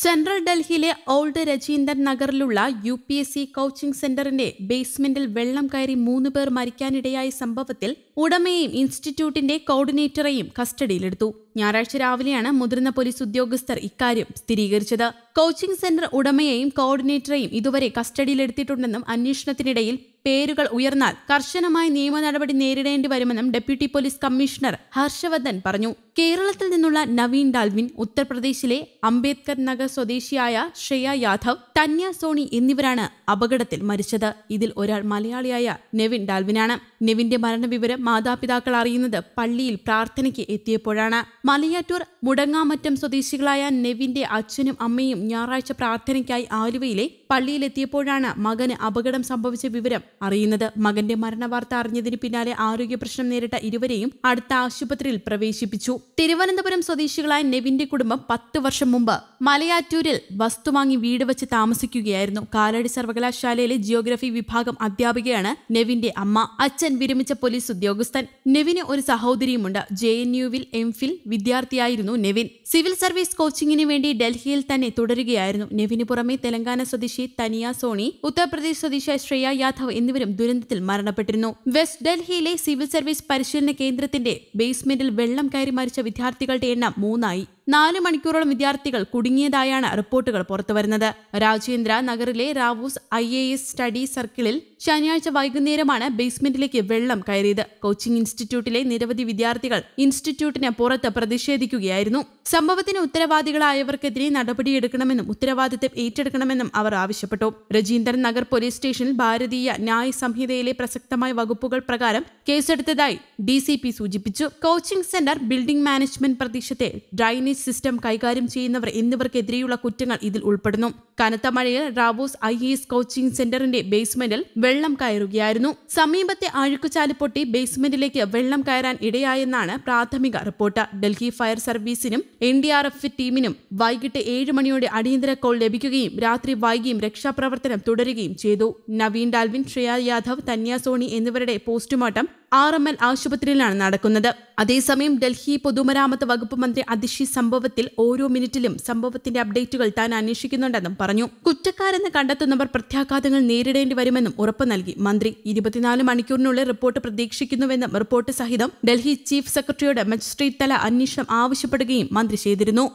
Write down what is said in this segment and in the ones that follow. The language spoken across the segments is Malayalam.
സെൻട്രൽ ഡൽഹിയിലെ ഓൾഡ് രജീന്ദർ നഗറിലുള്ള U P S C coaching സെന്ററിന്റെ ബേസ്മെന്റിൽ വെള്ളം കയറി മൂന്ന് പേർ മരിക്കാനിടയായ സംഭവത്തിൽ ഉടമയെയും ഇൻസ്റ്റിറ്റ്യൂട്ടിന്റെ കോർഡിനേറ്ററെയും കസ്റ്റഡിയിലെടുത്തു ഞായറാഴ്ച രാവിലെയാണ് മുതിർന്ന പോലീസ് ഉദ്യോഗസ്ഥർ ഇക്കാര്യം സ്ഥിരീകരിച്ചത് കോച്ചിംഗ് സെന്റർ ഉടമയെയും കോർഡിനേറ്ററെയും ഇതുവരെ കസ്റ്റഡിയിലെടുത്തിട്ടുണ്ടെന്നും അന്വേഷണത്തിനിടയിൽ പേരുകൾ ഉയർന്നാൽ കർശനമായ നിയമ നടപടി നേരിടേണ്ടി വരുമെന്നും ഡെപ്യൂട്ടി പോലീസ് കമ്മീഷണർ ഹർഷവർദ്ധൻ പറഞ്ഞു കേരളത്തിൽ നിന്നുള്ള നവീൻ ഡാൽവിൻ ഉത്തർപ്രദേശിലെ അംബേദ്കർ നഗർ സ്വദേശിയായ ശ്രേയ യാദവ് തന്യ സോണി എന്നിവരാണ് അപകടത്തിൽ മരിച്ചത് ഇതിൽ ഒരാൾ മലയാളിയായ നെവിൻ ഡാൽവിനാണ് നെവിന്റെ മരണവിവരം മാതാപിതാക്കൾ അറിയുന്നത് പള്ളിയിൽ പ്രാർത്ഥനയ്ക്ക് എത്തിയപ്പോഴാണ് മലയാറ്റൂർ മുടങ്ങാമറ്റം സ്വദേശികളായ നെവിന്റെ അച്ഛനും അമ്മയും ഞായറാഴ്ച പ്രാർത്ഥനയ്ക്കായി ആലുവയിലെ പള്ളിയിലെത്തിയപ്പോഴാണ് മകന് അപകടം സംഭവിച്ച വിവരം അറിയുന്നത് മകന്റെ മരണവാർത്ത അറിഞ്ഞതിന് പിന്നാലെ ആരോഗ്യ പ്രശ്നം നേരിട്ട ഇരുവരെയും അടുത്ത ആശുപത്രിയിൽ പ്രവേശിപ്പിച്ചു തിരുവനന്തപുരം സ്വദേശികളായ നെവിന്റെ കുടുംബം പത്ത് വർഷം മുമ്പ് മലയാറ്റൂരിൽ വസ്തു വാങ്ങി വീട് വെച്ച് താമസിക്കുകയായിരുന്നു കാലടി സർവകലാശാലയിലെ ജിയോഗ്രഫി വിഭാഗം അധ്യാപികയാണ് നെവിന്റെ അമ്മ അച്ഛൻ വിരമിച്ച പോലീസ് ഉദ്യോഗസ്ഥൻ നെവിന് ഒരു സഹോദരിയുമുണ്ട് ജെ എൻ യുവിൽ എം ഫിൽ വിദ്യാർത്ഥിയായിരുന്നു നെവിൻ സിവിൽ സർവീസ് കോച്ചിങ്ങിന് വേണ്ടി ഡൽഹിയിൽ തന്നെ തുടരുകയായിരുന്നു നെവിന് പുറമെ തെലങ്കാന സ്വദേശി തനിയ സോണി ഉത്തർപ്രദേശ് സ്വദേശിയായ ശ്രേയ യാദവ് എന്നിവരും ദുരന്തത്തിൽ മരണപ്പെട്ടിരുന്നു വെസ്റ്റ് ഡൽഹിയിലെ സിവിൽ സർവീസ് പരിശീലന കേന്ദ്രത്തിന്റെ ബേസ്മെന്റിൽ വെള്ളം കയറി വിദ്യാർത്ഥികളുടെ എണ്ണം മൂന്നായി നാല് മണിക്കൂറോളം വിദ്യാർത്ഥികൾ കുടുങ്ങിയതായാണ് റിപ്പോർട്ടുകൾ പുറത്തുവരുന്നത് രാജേന്ദ്ര നഗറിലെ Rau's I A S study സർക്കിളിൽ ശനിയാഴ്ച വൈകുന്നേരമാണ് ബേസ്മെന്റിലേക്ക് വെള്ളം കയറിയത് കോച്ചിംഗ് ഇൻസ്റ്റിറ്റ്യൂട്ടിലെ നിരവധി വിദ്യാർത്ഥികൾ ഇൻസ്റ്റിറ്റ്യൂട്ടിന് പുറത്ത് പ്രതിഷേധിക്കുകയായിരുന്നു സംഭവത്തിന് ഉത്തരവാദികളായവർക്കെതിരെ നടപടിയെടുക്കണമെന്നും ഉത്തരവാദിത്തം ഏറ്റെടുക്കണമെന്നും അവർ ആവശ്യപ്പെട്ടു രജീന്ദ്രൻ നഗർ പോലീസ് സ്റ്റേഷനിൽ ഭാരതീയ ന്യായ സംഹിതയിലെ പ്രസക്തമായ വകുപ്പുകൾ പ്രകാരം കേസെടുത്തതായി ഡി സൂചിപ്പിച്ചു കോച്ചിംഗ് സെന്റർ ബിൽഡിംഗ് മാനേജ്മെന്റ് പ്രതീക്ഷത്തെ ഡ്രൈനേജ് ഡ്രെയിനേജ് സിസ്റ്റം കൈകാര്യം ചെയ്യുന്നവർ എന്നിവർക്കെതിരെയുള്ള കുറ്റങ്ങൾ ഇതിൽ ഉൾപ്പെടുന്നു കനത്ത മഴയിൽ റാവോസ് ഐ എസ് കോച്ചിംഗ് സെന്ററിന്റെ ബേസ്മെന്റിൽ വെള്ളം കയറുകയായിരുന്നു സമീപത്തെ അഴുക്കുചാല് പൊട്ടി ബേസ്മെന്റിലേക്ക് വെള്ളം കയറാൻ ഇടയായെന്നാണ് പ്രാഥമിക റിപ്പോർട്ട് ഡൽഹി ഫയർ സർവീസിനും എൻ ഡി ആർ എഫ് ടീമിനും വൈകിട്ട് ഏഴ് മണിയോടെ അടിയന്തര കോൾ ലഭിക്കുകയും രാത്രി വൈകിയും രക്ഷാപ്രവർത്തനം തുടരുകയും ചെയ്തു നവീൻ ഡാൽവിൻ ശ്രേയ യാദവ് തന്യ സോണി എന്നിവരുടെ പോസ്റ്റ്മോർട്ടം ആർ എം എൽ ആശുപത്രിയിലാണ് നടക്കുന്നത് അതേസമയം ഡൽഹി പൊതുമരാമത്ത് വകുപ്പ് മന്ത്രി അതിഷി സംഭവത്തിൽ ഓരോ മിനിറ്റിലും സംഭവത്തിന്റെ അപ്ഡേറ്റുകൾ താൻ അന്വേഷിക്കുന്നുണ്ടെന്നും പറഞ്ഞു കുറ്റക്കാരെന്ന് കണ്ടെത്തുന്നവർ പ്രത്യാഘാതങ്ങൾ നേരിടേണ്ടി വരുമെന്നും ഉറപ്പ് നൽകി മന്ത്രി ഇരുപത്തിനാല് മണിക്കൂറിനുള്ളിൽ റിപ്പോർട്ട് പ്രതീക്ഷിക്കുന്നുവെന്നും റിപ്പോർട്ട് സഹിതം ഡൽഹി ചീഫ് സെക്രട്ടറിയുടെ മജിസ്ട്രേറ്റ് തല അന്വേഷണം ആവശ്യപ്പെടുകയും മന്ത്രി ചെയ്തിരുന്നു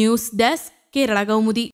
ന്യൂസ് ഡെസ്ക് കേരള കൗമുദി